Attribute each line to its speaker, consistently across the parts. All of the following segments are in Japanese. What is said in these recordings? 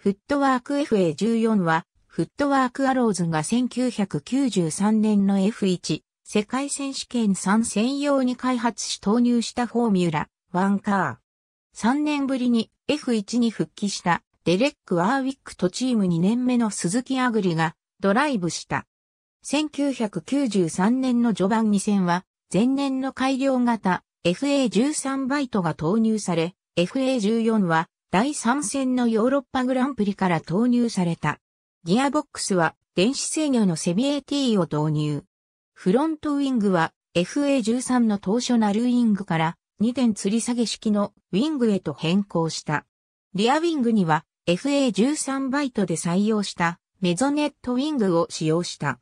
Speaker 1: フットワーク FA14 は、フットワークアローズが1993年の F1 世界選手権3専用に開発し投入したフォーミュラ1カー。3年ぶりに F1 に復帰したデレック・ワーウィックとチーム2年目の鈴木アグリがドライブした。1993年の序盤2戦は前年の改良型 FA13 バイトが投入され、FA14 は第3戦のヨーロッパグランプリから投入された。ギアボックスは電子制御のセビエ T を導入。フロントウィングは FA13 の当初なるウィングから2点吊り下げ式のウィングへと変更した。リアウィングには FA13 バイトで採用したメゾネットウィングを使用した。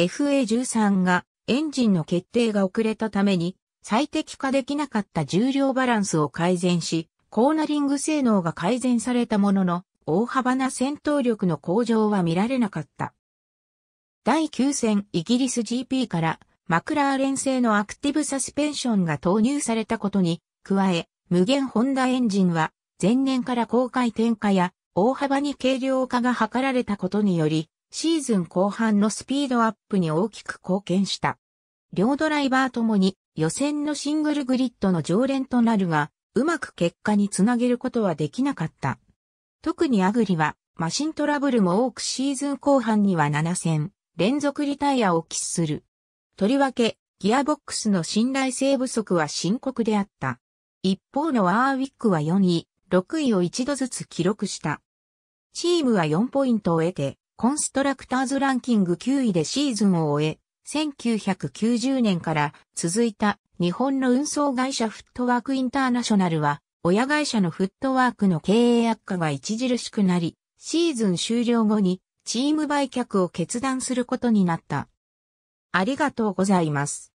Speaker 1: FA13 がエンジンの決定が遅れたために最適化できなかった重量バランスを改善し、コーナリング性能が改善されたものの、大幅な戦闘力の向上は見られなかった。第9戦イギリス GP からマクラーレン製のアクティブサスペンションが投入されたことに加え、無限ホンダエンジンは前年から高回転化や大幅に軽量化が図られたことにより、シーズン後半のスピードアップに大きく貢献した。両ドライバーともに予選のシングルグリッドの常連となるが、うまく結果につなげることはできなかった。特にアグリは、マシントラブルも多くシーズン後半には7戦、連続リタイアを喫する。とりわけ、ギアボックスの信頼性不足は深刻であった。一方のワーウィックは4位、6位を一度ずつ記録した。チームは4ポイントを得て、コンストラクターズランキング9位でシーズンを終え、1990年から続いた日本の運送会社フットワークインターナショナルは、親会社のフットワークの経営悪化が著しくなり、シーズン終了後にチーム売却を決断することになった。ありがとうございます。